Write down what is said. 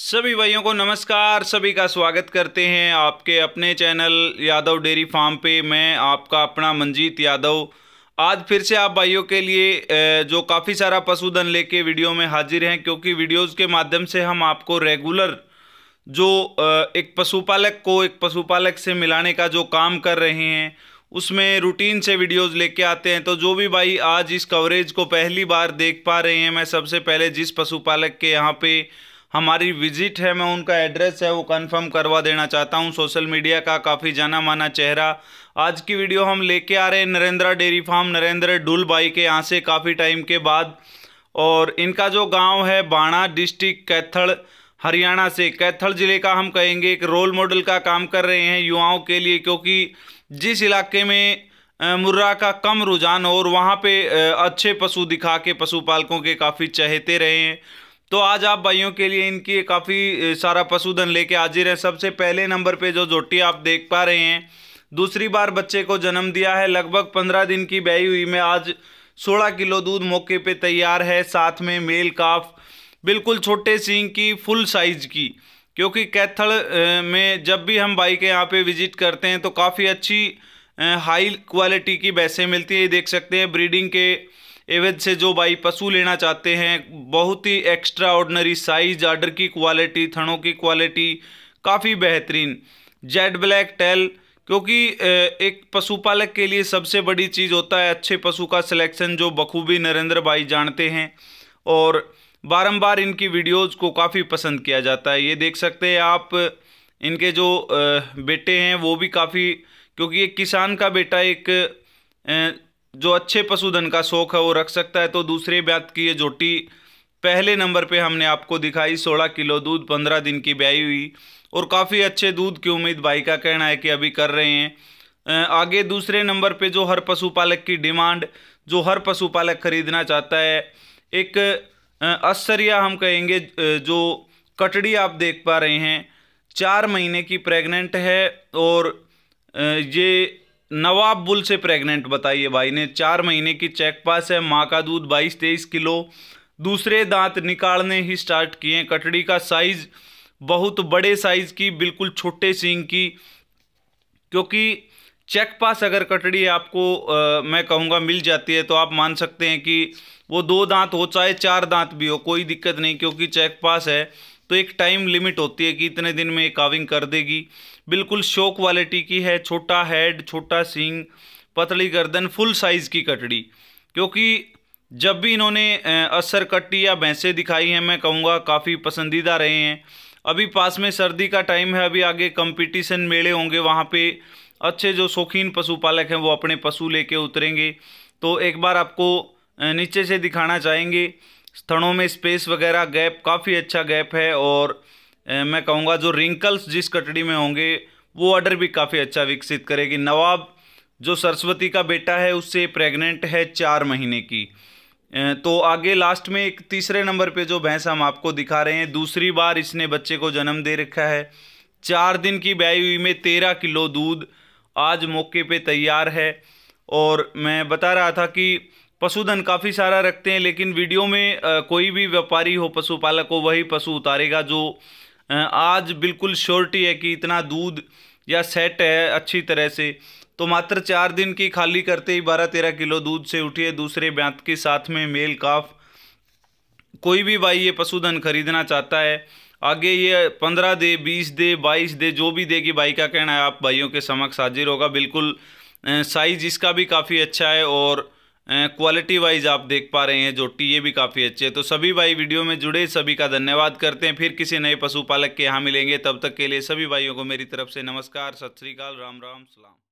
सभी भाइयों को नमस्कार सभी का स्वागत करते हैं आपके अपने चैनल यादव डेयरी फार्म पे मैं आपका अपना मंजीत यादव आज फिर से आप भाइयों के लिए जो काफ़ी सारा पशुधन लेके वीडियो में हाजिर हैं क्योंकि वीडियोस के माध्यम से हम आपको रेगुलर जो एक पशुपालक को एक पशुपालक से मिलाने का जो काम कर रहे हैं उसमें रूटीन से वीडियोस लेके आते हैं तो जो भी भाई आज इस कवरेज को पहली बार देख पा रहे हैं मैं सबसे पहले जिस पशुपालक के यहाँ पे हमारी विजिट है मैं उनका एड्रेस है वो कंफर्म करवा देना चाहता हूँ सोशल मीडिया का काफ़ी जाना माना चेहरा आज की वीडियो हम लेके आ रहे हैं नरेंद्रा डेयरी फार्म नरेंद्र डुल बाई के यहाँ से काफ़ी टाइम के बाद और इनका जो गांव है बाणा डिस्ट्रिक्ट कैथल हरियाणा से कैथल ज़िले का हम कहेंगे एक रोल मॉडल का काम कर रहे हैं युवाओं के लिए क्योंकि जिस इलाके में मुर्रा का कम रुझान और वहाँ पर अच्छे पशु दिखा के पशुपालकों के काफ़ी चहेते रहे हैं तो आज आप भाइयों के लिए इनकी काफ़ी सारा पशुधन लेके हाजिर है सबसे पहले नंबर पे जो जोटी आप देख पा रहे हैं दूसरी बार बच्चे को जन्म दिया है लगभग पंद्रह दिन की ब्याई हुई में आज सोलह किलो दूध मौके पे तैयार है साथ में मेल काफ बिल्कुल छोटे सींग की फुल साइज की क्योंकि कैथल में जब भी हम बाई के यहाँ पे विजिट करते हैं तो काफ़ी अच्छी हाई क्वालिटी की बैसे मिलती है ये देख सकते हैं ब्रीडिंग के एवज से जो भाई पशु लेना चाहते हैं बहुत ही एक्स्ट्रा ऑर्डनरी साइज आर्डर की क्वालिटी थनों की क्वालिटी काफ़ी बेहतरीन जेड ब्लैक टेल क्योंकि एक पशुपालक के लिए सबसे बड़ी चीज़ होता है अच्छे पशु का सिलेक्शन जो बखूबी नरेंद्र भाई जानते हैं और बारंबार इनकी वीडियोज़ को काफ़ी पसंद किया जाता है ये देख सकते हैं आप इनके जो बेटे हैं वो भी काफ़ी क्योंकि एक किसान का बेटा एक जो अच्छे पशुधन का शौक है वो रख सकता है तो दूसरे ब्यात की ये जोटी पहले नंबर पे हमने आपको दिखाई सोलह किलो दूध पंद्रह दिन की ब्याई हुई और काफ़ी अच्छे दूध की उम्मीद भाई का कहना है कि अभी कर रहे हैं आगे दूसरे नंबर पे जो हर पशुपालक की डिमांड जो हर पशुपालक खरीदना चाहता है एक अस्सरिया हम कहेंगे जो कटड़ी आप देख पा रहे हैं चार महीने की प्रेग्नेंट है और ये नवाब बुल से प्रेग्नेंट बताइए भाई ने चार महीने की चेक पास है माँ का दूध बाईस तेईस किलो दूसरे दांत निकालने ही स्टार्ट किए कटड़ी का साइज बहुत बड़े साइज की बिल्कुल छोटे सींग की क्योंकि चेक पास अगर कटड़ी आपको आ, मैं कहूँगा मिल जाती है तो आप मान सकते हैं कि वो दो दांत हो चाहे चार दांत भी हो कोई दिक्कत नहीं क्योंकि चेक पास है तो एक टाइम लिमिट होती है कि इतने दिन में ये काविंग कर देगी बिल्कुल शो क्वालिटी की है छोटा हेड छोटा सींग पतली गर्दन फुल साइज़ की कटड़ी क्योंकि जब भी इन्होंने असर कट्टी या भैंसे दिखाई हैं मैं कहूँगा काफ़ी पसंदीदा रहे हैं अभी पास में सर्दी का टाइम है अभी आगे कंपटीशन मेले होंगे वहाँ पे अच्छे जो शौकीन पशुपालक हैं वो अपने पशु लेके उतरेंगे तो एक बार आपको नीचे से दिखाना चाहेंगे स्थणों में स्पेस वगैरह गैप काफ़ी अच्छा गैप है और मैं कहूँगा जो रिंकल्स जिस कटड़ी में होंगे वो ऑर्डर भी काफ़ी अच्छा विकसित करेगी नवाब जो सरस्वती का बेटा है उससे प्रेग्नेंट है चार महीने की तो आगे लास्ट में एक तीसरे नंबर पे जो भैंस हम आपको दिखा रहे हैं दूसरी बार इसने बच्चे को जन्म दे रखा है चार दिन की ब्याई हुई में तेरह किलो दूध आज मौके पे तैयार है और मैं बता रहा था कि पशुधन काफ़ी सारा रखते हैं लेकिन वीडियो में कोई भी व्यापारी हो पशुपालक हो वही पशु उतारेगा जो आज बिल्कुल श्योरिटी है कि इतना दूध या सेट है अच्छी तरह से तो मात्र चार दिन की खाली करते ही बारह तेरह किलो दूध से उठिए दूसरे ब्यांत के साथ में मेल काफ कोई भी भाई ये पशुधन खरीदना चाहता है आगे ये पंद्रह दे बीस दे बाईस दे जो भी देगी भाई का कहना है आप भाइयों के समक्ष हाजिर होगा बिल्कुल साइज इसका भी काफ़ी अच्छा है और क्वालिटी वाइज आप देख पा रहे हैं जो टी ये भी काफ़ी अच्छे हैं तो सभी भाई वीडियो में जुड़े सभी का धन्यवाद करते हैं फिर किसी नए पशुपालक के यहाँ मिलेंगे तब तक के लिए सभी भाइयों को मेरी तरफ से नमस्कार सत श्रीकाल राम राम सलाम